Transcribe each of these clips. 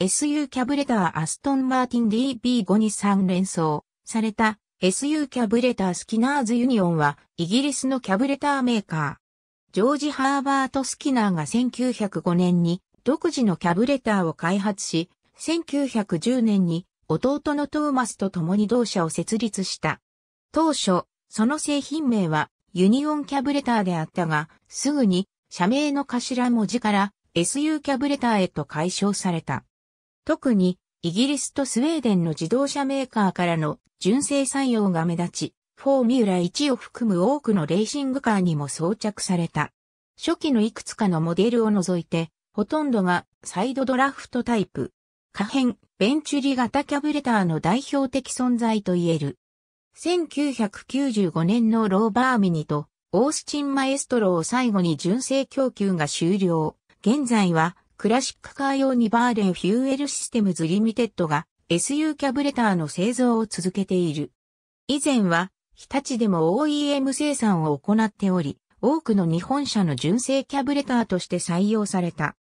SU キャブレターアストンマーティン DB5 に3連想された SU キャブレタースキナーズユニオンはイギリスのキャブレターメーカー。ジョージ・ハーバート・スキナーが1905年に独自のキャブレターを開発し、1910年に弟のトーマスと共に同社を設立した。当初、その製品名はユニオンキャブレターであったが、すぐに社名の頭文字から SU キャブレターへと解消された。特にイギリスとスウェーデンの自動車メーカーからの純正採用が目立ち、フォーミュラ1を含む多くのレーシングカーにも装着された。初期のいくつかのモデルを除いて、ほとんどがサイドドラフトタイプ。可変、ベンチュリ型キャブレターの代表的存在と言える。1995年のローバーミニとオースチンマエストロを最後に純正供給が終了。現在はクラシックカー用にバーレンフューエルシステムズリミテッドが SU キャブレターの製造を続けている。以前は日立でも OEM 生産を行っており、多くの日本車の純正キャブレターとして採用された。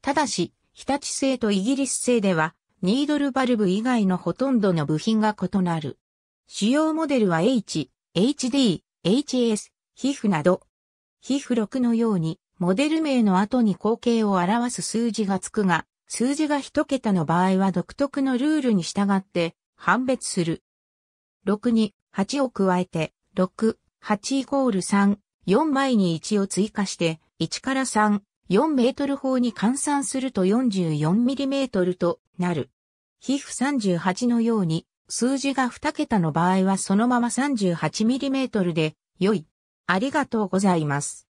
ただし、日立製とイギリス製では、ニードルバルブ以外のほとんどの部品が異なる。主要モデルは H、HD、HS、皮膚など。皮膚6のように、モデル名の後に後継を表す数字がつくが、数字が一桁の場合は独特のルールに従って判別する。6に8を加えて、6、8イコール3、4枚に1を追加して、1から3、4メートル法に換算すると44ミリメートルとなる。皮膚38のように、数字が2桁の場合はそのまま38ミリメートルで、良い。ありがとうございます。